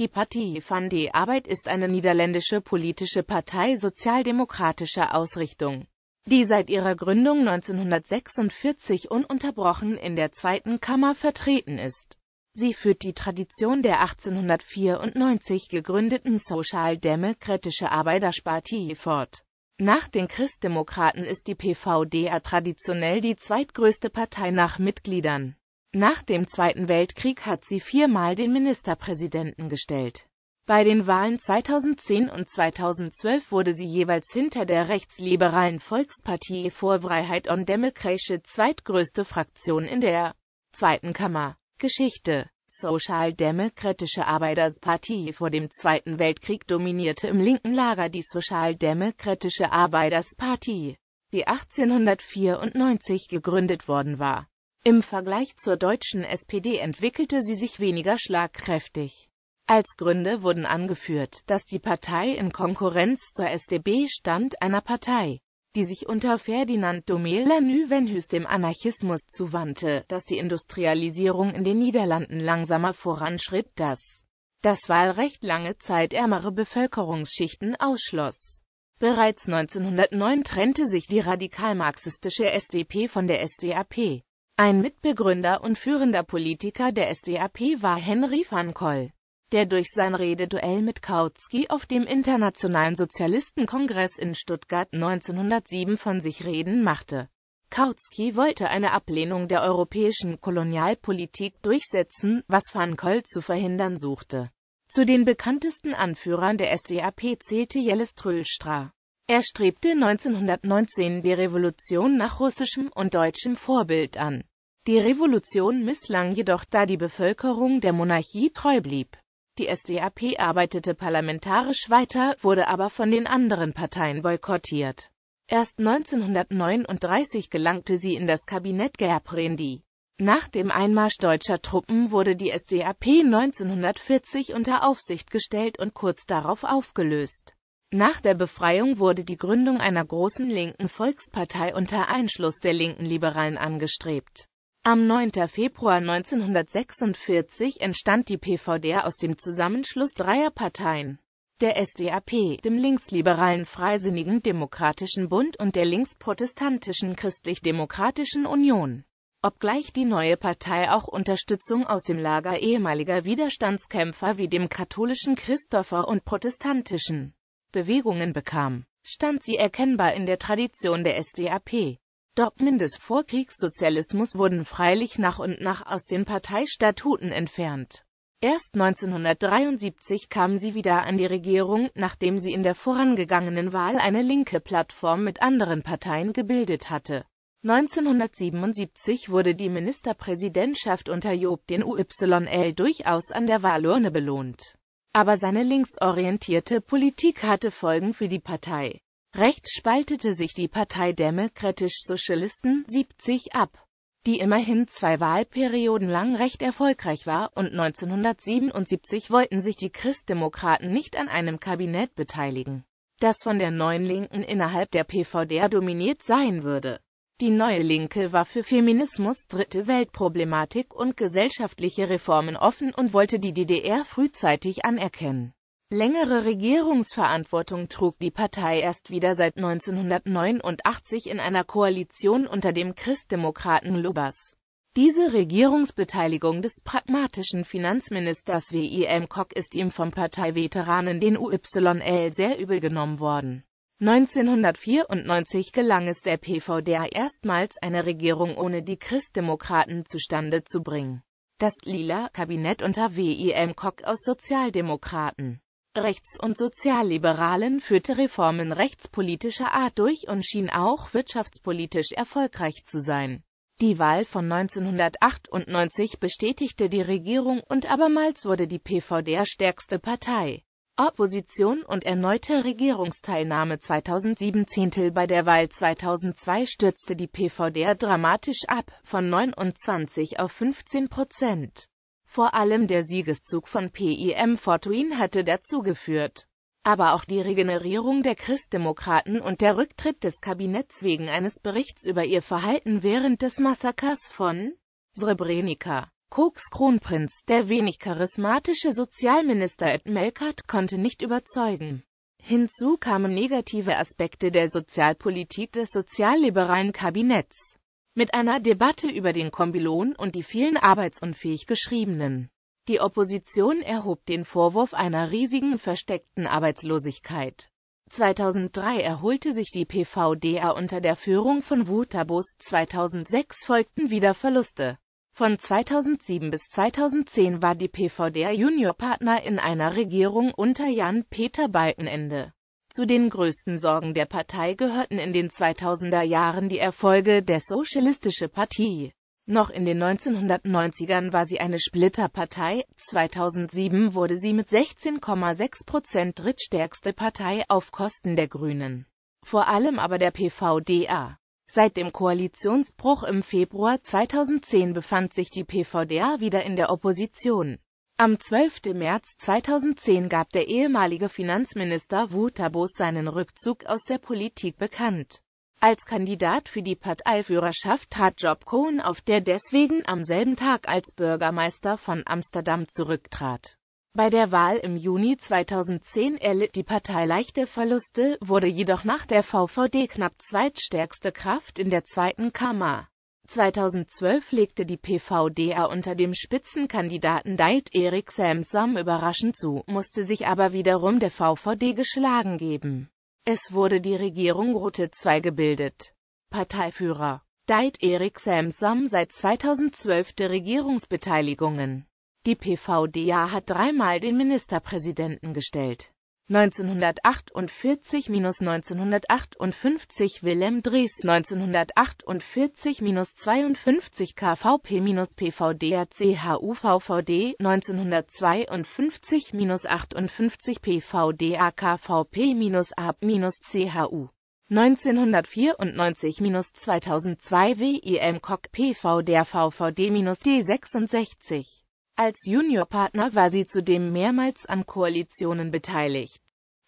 Die Partie van de Arbeit ist eine niederländische politische Partei sozialdemokratischer Ausrichtung, die seit ihrer Gründung 1946 ununterbrochen in der zweiten Kammer vertreten ist. Sie führt die Tradition der 1894 gegründeten Sozialdemokratische Arbeiterspartei fort. Nach den Christdemokraten ist die PvdA traditionell die zweitgrößte Partei nach Mitgliedern. Nach dem Zweiten Weltkrieg hat sie viermal den Ministerpräsidenten gestellt. Bei den Wahlen 2010 und 2012 wurde sie jeweils hinter der rechtsliberalen Volkspartei Vorfreiheit und Demokratische zweitgrößte Fraktion in der Zweiten Kammer. Geschichte Sozialdemokratische Arbeiterspartei vor dem Zweiten Weltkrieg dominierte im linken Lager die Sozialdemokratische Arbeiterspartei, die 1894 gegründet worden war. Im Vergleich zur deutschen SPD entwickelte sie sich weniger schlagkräftig. Als Gründe wurden angeführt, dass die Partei in Konkurrenz zur SdB stand, einer Partei, die sich unter Ferdinand Domel Lanüvenhus dem Anarchismus zuwandte, dass die Industrialisierung in den Niederlanden langsamer voranschritt, dass das Wahlrecht lange Zeit ärmere Bevölkerungsschichten ausschloss. Bereits 1909 trennte sich die radikal-marxistische SDP von der SDAP. Ein Mitbegründer und führender Politiker der SDAP war Henry van Koll, der durch sein Rededuell mit Kautsky auf dem Internationalen Sozialistenkongress in Stuttgart 1907 von sich reden machte. Kautsky wollte eine Ablehnung der europäischen Kolonialpolitik durchsetzen, was van Koll zu verhindern suchte. Zu den bekanntesten Anführern der SDAP zählte Jellis Trülstra. Er strebte 1919 die Revolution nach russischem und deutschem Vorbild an. Die Revolution misslang jedoch, da die Bevölkerung der Monarchie treu blieb. Die SDAP arbeitete parlamentarisch weiter, wurde aber von den anderen Parteien boykottiert. Erst 1939 gelangte sie in das Kabinett Gerbrandy. Nach dem Einmarsch deutscher Truppen wurde die SDAP 1940 unter Aufsicht gestellt und kurz darauf aufgelöst. Nach der Befreiung wurde die Gründung einer großen linken Volkspartei unter Einschluss der linken Liberalen angestrebt. Am 9. Februar 1946 entstand die PvdA aus dem Zusammenschluss dreier Parteien, der SDAP, dem linksliberalen Freisinnigen Demokratischen Bund und der linksprotestantischen Christlich-Demokratischen Union. Obgleich die neue Partei auch Unterstützung aus dem Lager ehemaliger Widerstandskämpfer wie dem katholischen Christopher und protestantischen Bewegungen bekam, stand sie erkennbar in der Tradition der SDAP. Dogmen des Vorkriegssozialismus wurden freilich nach und nach aus den Parteistatuten entfernt. Erst 1973 kam sie wieder an die Regierung, nachdem sie in der vorangegangenen Wahl eine linke Plattform mit anderen Parteien gebildet hatte. 1977 wurde die Ministerpräsidentschaft unter Job den UYL durchaus an der Wahlurne belohnt. Aber seine linksorientierte Politik hatte Folgen für die Partei. Recht spaltete sich die Partei Demokratisch-Sozialisten 70 ab, die immerhin zwei Wahlperioden lang recht erfolgreich war und 1977 wollten sich die Christdemokraten nicht an einem Kabinett beteiligen, das von der neuen Linken innerhalb der PVDR dominiert sein würde. Die neue Linke war für Feminismus, dritte Weltproblematik und gesellschaftliche Reformen offen und wollte die DDR frühzeitig anerkennen. Längere Regierungsverantwortung trug die Partei erst wieder seit 1989 in einer Koalition unter dem Christdemokraten Lubas. Diese Regierungsbeteiligung des pragmatischen Finanzministers W.I.M. Koch ist ihm vom Parteiveteranen den UYL sehr übel genommen worden. 1994 gelang es der PvdA erstmals eine Regierung ohne die Christdemokraten zustande zu bringen. Das lila Kabinett unter W.I.M. Koch aus Sozialdemokraten, Rechts- und Sozialliberalen führte Reformen rechtspolitischer Art durch und schien auch wirtschaftspolitisch erfolgreich zu sein. Die Wahl von 1998 bestätigte die Regierung und abermals wurde die PVD stärkste Partei. Opposition und erneute Regierungsteilnahme 2007 Zehntel Bei der Wahl 2002 stürzte die PVDR dramatisch ab, von 29 auf 15 Prozent. Vor allem der Siegeszug von PIM Fortuin hatte dazu geführt. Aber auch die Regenerierung der Christdemokraten und der Rücktritt des Kabinetts wegen eines Berichts über ihr Verhalten während des Massakers von Srebrenica Koks Kronprinz, der wenig charismatische Sozialminister Ed Melkert, konnte nicht überzeugen. Hinzu kamen negative Aspekte der Sozialpolitik des sozialliberalen Kabinetts. Mit einer Debatte über den Kombilon und die vielen arbeitsunfähig Geschriebenen. Die Opposition erhob den Vorwurf einer riesigen versteckten Arbeitslosigkeit. 2003 erholte sich die PVDA unter der Führung von Wutabus, 2006 folgten wieder Verluste. Von 2007 bis 2010 war die PvdA Juniorpartner in einer Regierung unter Jan-Peter Balkenende. Zu den größten Sorgen der Partei gehörten in den 2000er Jahren die Erfolge der Sozialistische Partie. Noch in den 1990ern war sie eine Splitterpartei, 2007 wurde sie mit 16,6 Prozent drittstärkste Partei auf Kosten der Grünen. Vor allem aber der PvdA. Seit dem Koalitionsbruch im Februar 2010 befand sich die PvdA wieder in der Opposition. Am 12. März 2010 gab der ehemalige Finanzminister Wutabos seinen Rückzug aus der Politik bekannt. Als Kandidat für die Parteiführerschaft trat Job Cohen auf, der deswegen am selben Tag als Bürgermeister von Amsterdam zurücktrat bei der Wahl im Juni 2010 erlitt die Partei leichte Verluste, wurde jedoch nach der VVD knapp zweitstärkste Kraft in der zweiten Kammer. 2012 legte die PVDA unter dem Spitzenkandidaten Deit Erik Samsam überraschend zu, musste sich aber wiederum der VVD geschlagen geben. Es wurde die Regierung Route 2 gebildet. Parteiführer Deit Erik Samsam seit 2012 der Regierungsbeteiligungen die PVDA hat dreimal den Ministerpräsidenten gestellt. 1948-1958 Wilhelm Dries, 1948-52 KVP-PVDA-CHU-VVD, 1952-58 PVDA-KVP-AB-CHU. 1994-2002 WIM-KOK-PVDA-VVD-D66 als Juniorpartner war sie zudem mehrmals an Koalitionen beteiligt.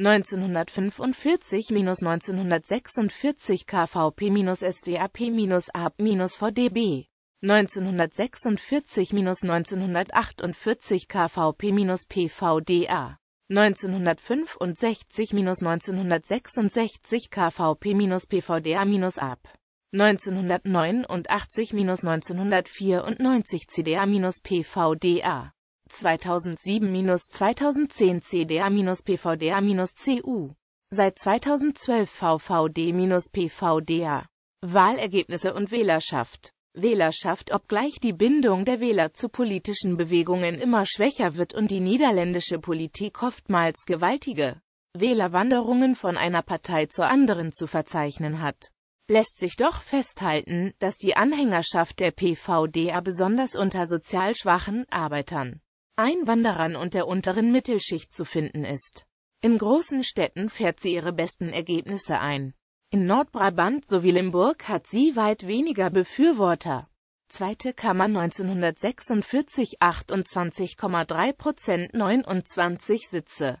1945-1946 KVP-SDAP-AB-VDB 1946-1948 KVP-PVDA 1965-1966 KVP-PVDA-AB 1989-1994 CDA-PVDA 2007-2010 CDA-PVDA-CU Seit 2012 VVD-PVDA Wahlergebnisse und Wählerschaft Wählerschaft Obgleich die Bindung der Wähler zu politischen Bewegungen immer schwächer wird und die niederländische Politik oftmals gewaltige Wählerwanderungen von einer Partei zur anderen zu verzeichnen hat lässt sich doch festhalten, dass die Anhängerschaft der PvdA besonders unter sozial schwachen Arbeitern, Einwanderern und der unteren Mittelschicht zu finden ist. In großen Städten fährt sie ihre besten Ergebnisse ein. In Nordbrabant sowie Limburg hat sie weit weniger Befürworter. Zweite Kammer 1946 28,3 Prozent 29 Sitze.